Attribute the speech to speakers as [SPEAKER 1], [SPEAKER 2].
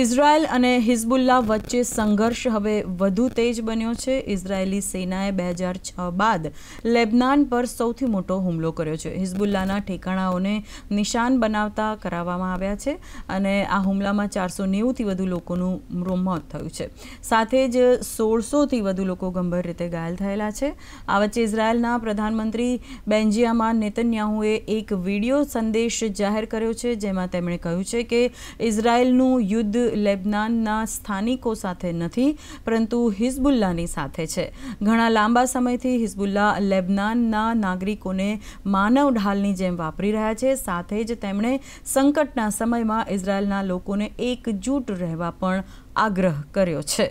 [SPEAKER 1] Israel અને હિઝબુલ્લાહ વચ્ચે સંઘર્ષ હવે વધુ તેજ બન્યો છે ઇઝરાયેલી સેનાએ બે હજાર છ બાદ લેબનાન પર સૌથી મોટો હુમલો કર્યો છે હિઝબુલ્લાના ઠેકાણાઓને નિશાન બનાવતા કરાવવામાં આવ્યા છે અને આ હુમલામાં ચારસો નેવુંથી વધુ લોકોનું મોત થયું છે સાથે જ સોળસોથી વધુ લોકો ગંભીર રીતે ઘાયલ થયેલા છે આ વચ્ચે ઇઝરાયેલના પ્રધાનમંત્રી બેન્જિયામાં નેતન્યાહુએ એક વિડીયો સંદેશ જાહેર કર્યો છે જેમાં તેમણે કહ્યું છે કે ઇઝરાયેલનું યુદ્ધ લેબનાનના સ્થાનિકો સાથે નથી પરંતુ હિઝબુલ્લાની સાથે છે ઘણા લાંબા સમયથી હિઝબુલ્લા લેબનાનના નાગરિકોને માનવ ઢાલની જેમ વાપરી રહ્યા છે સાથે જ તેમણે સંકટના સમયમાં ઇઝરાયલના લોકોને એકજૂટ રહેવા પણ આગ્રહ કર્યો છે